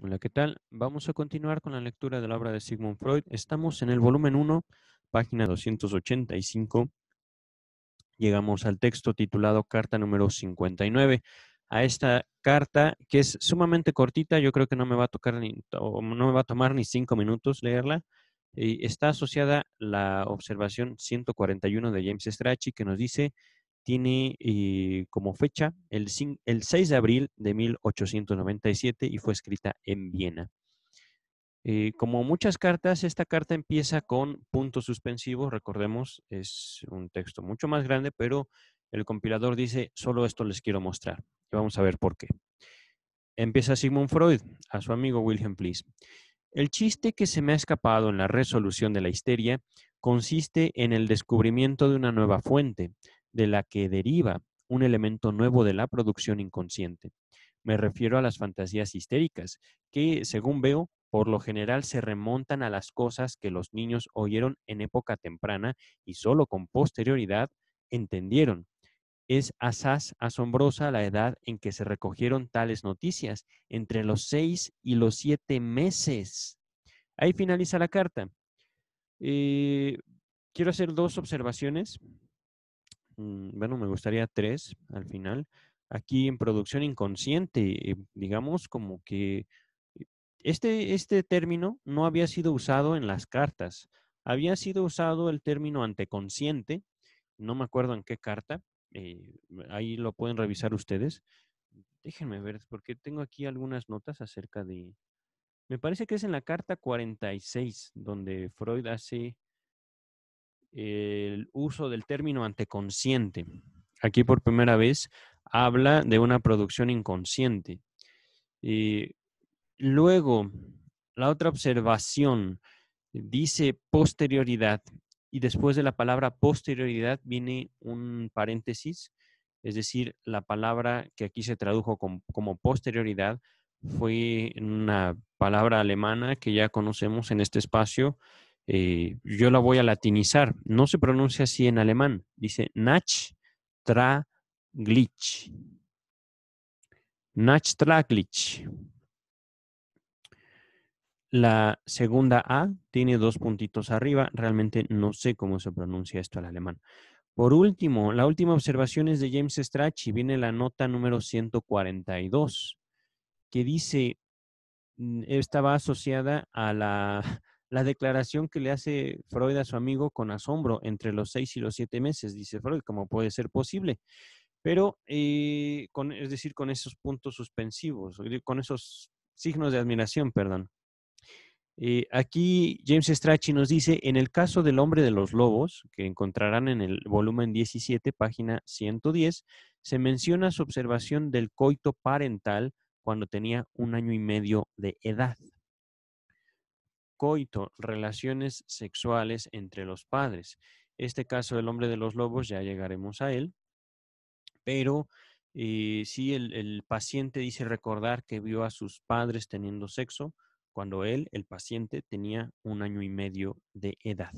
Hola, ¿qué tal? Vamos a continuar con la lectura de la obra de Sigmund Freud. Estamos en el volumen 1, página 285. Llegamos al texto titulado Carta número 59. A esta carta, que es sumamente cortita, yo creo que no me va a tocar ni, no me va a tomar ni cinco minutos leerla. Y está asociada la observación 141 de James Strachey, que nos dice tiene eh, como fecha el, 6 de abril de 1897 y fue escrita en Viena. Eh, como muchas cartas, esta carta empieza con puntos suspensivos. Recordemos, es un texto mucho más grande, pero el compilador dice, solo esto les quiero mostrar. Y vamos a ver por qué. Empieza Sigmund Freud a su amigo Wilhelm Please. El chiste que se me ha escapado en la resolución de la histeria consiste en el descubrimiento de una nueva fuente, de la que deriva un elemento nuevo de la producción inconsciente. Me refiero a las fantasías histéricas, que, según veo, por lo general se remontan a las cosas que los niños oyeron en época temprana y solo con posterioridad entendieron. Es asaz asombrosa la edad en que se recogieron tales noticias, entre los seis y los siete meses. Ahí finaliza la carta. Eh, quiero hacer dos observaciones Mm, bueno, me gustaría tres al final. Aquí en producción inconsciente, em, digamos como que eh, este, este término no había sido usado en las cartas. Había sido usado el término anteconsciente, no me acuerdo en qué carta, eh, ahí lo pueden revisar ustedes. Déjenme ver, porque tengo aquí algunas notas acerca de... Me parece que es en la carta 46, donde Freud hace el uso del término anteconsciente. Aquí por primera vez habla de una producción inconsciente. Eh, luego, la otra observación dice posterioridad y después de la palabra posterioridad viene un paréntesis, es decir, la palabra que aquí se tradujo como, como posterioridad fue una palabra alemana que ya conocemos en este espacio, eh, yo la voy a latinizar. No se pronuncia así en alemán. Dice Nachtraglich. Nachtraglich. La segunda A tiene dos puntitos arriba. Realmente no sé cómo se pronuncia esto al alemán. Por último, la última observación es de James y Viene la nota número 142, que dice, mm, Estaba asociada a la, la declaración que le hace Freud a su amigo con asombro entre los seis y los siete meses, dice Freud, como puede ser posible? Pero, eh, con, es decir, con esos puntos suspensivos, eh, con esos signos de admiración, perdón. Eh, aquí James Strachey nos dice, en el caso del hombre de los lobos, que encontrarán en el volumen 17, página 110, se menciona su observación del coito parental cuando tenía un año y medio de edad coito, relaciones sexuales entre los padres. Este caso del hombre de los lobos, ya llegaremos a él, pero si eh, sí el, paciente dice recordar que vio a sus padres teniendo sexo cuando él, el paciente, tenía un año y medio de edad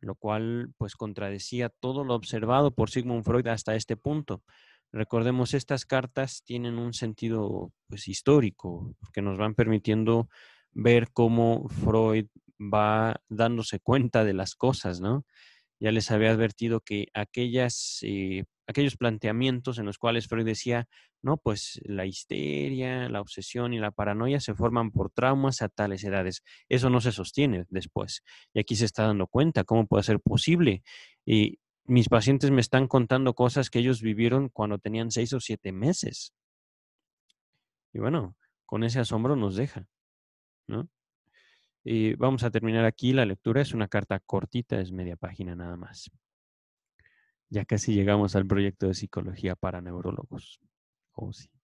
lo cual pues contradecía todo lo observado por Sigmund Freud hasta este punto. Recordemos, estas cartas tienen un sentido pues histórico, que nos van permitiendo ver cómo Freud va dándose cuenta de las cosas, ¿no? Ya les había advertido que aquellas, eh, aquellos planteamientos en los cuales Freud decía, no, pues la histeria, la obsesión y la paranoia se forman por traumas a tales edades. Eso no se sostiene después. Y aquí se está dando cuenta cómo puede ser posible. Y mis pacientes me están contando cosas que ellos vivieron cuando tenían seis o siete meses. Y bueno, con ese asombro nos deja. Y vamos a terminar aquí la lectura. Es una carta cortita, es media página nada más. Ya casi llegamos al proyecto de psicología para neurólogos. Oh, sí.